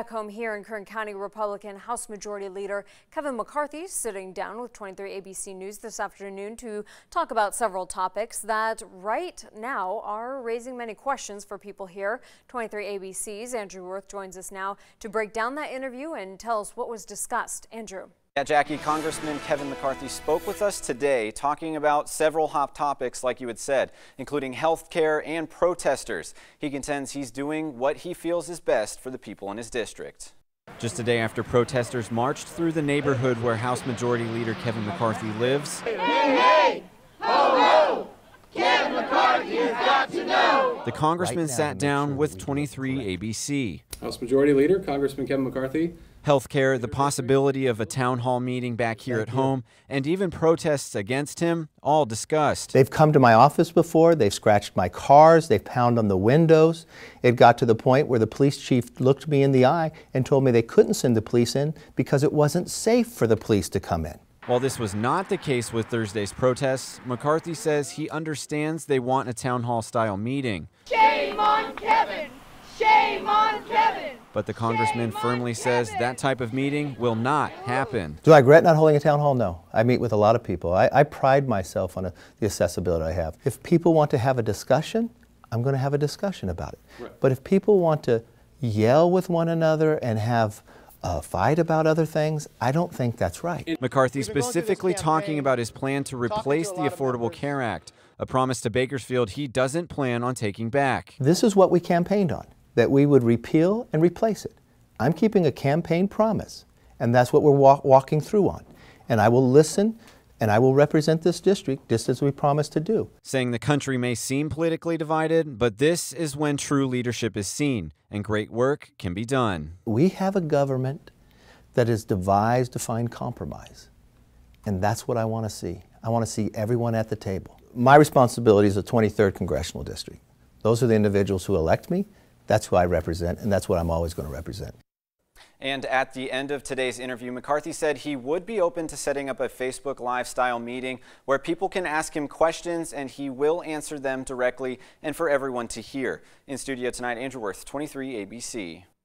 Back home here in Kern County, Republican House Majority Leader Kevin McCarthy sitting down with 23 ABC News this afternoon to talk about several topics that right now are raising many questions for people here. 23 ABC's Andrew Worth joins us now to break down that interview and tell us what was discussed. Andrew. Yeah, Jackie, Congressman Kevin McCarthy spoke with us today talking about several hot topics, like you had said, including health care and protesters. He contends he's doing what he feels is best for the people in his district. Just a day after protesters marched through the neighborhood where House Majority Leader Kevin McCarthy lives. Hey, hey, ho, ho. Kevin McCarthy has got to know. The congressman right now, sat down sure with 23 ABC. House Majority Leader Congressman Kevin McCarthy Healthcare, the possibility of a town hall meeting back here at home, and even protests against him, all discussed. They've come to my office before, they've scratched my cars, they've pounded on the windows. It got to the point where the police chief looked me in the eye and told me they couldn't send the police in because it wasn't safe for the police to come in. While this was not the case with Thursday's protests, McCarthy says he understands they want a town hall style meeting. Shame on Kevin! Shame on Kevin! But the congressman firmly says that type of meeting will not happen. Do I regret not holding a town hall? No. I meet with a lot of people. I, I pride myself on a, the accessibility I have. If people want to have a discussion, I'm going to have a discussion about it. Right. But if people want to yell with one another and have a fight about other things, I don't think that's right. McCarthy specifically talking about his plan to replace to the Affordable Care Act, a promise to Bakersfield he doesn't plan on taking back. This is what we campaigned on that we would repeal and replace it. I'm keeping a campaign promise, and that's what we're walking through on. And I will listen and I will represent this district just as we promised to do. Saying the country may seem politically divided, but this is when true leadership is seen and great work can be done. We have a government that is devised to find compromise, and that's what I want to see. I want to see everyone at the table. My responsibility is the 23rd Congressional District. Those are the individuals who elect me, that's who I represent, and that's what I'm always going to represent. And at the end of today's interview, McCarthy said he would be open to setting up a Facebook Live style meeting where people can ask him questions and he will answer them directly and for everyone to hear. In studio tonight, Andrew Worth, 23 ABC.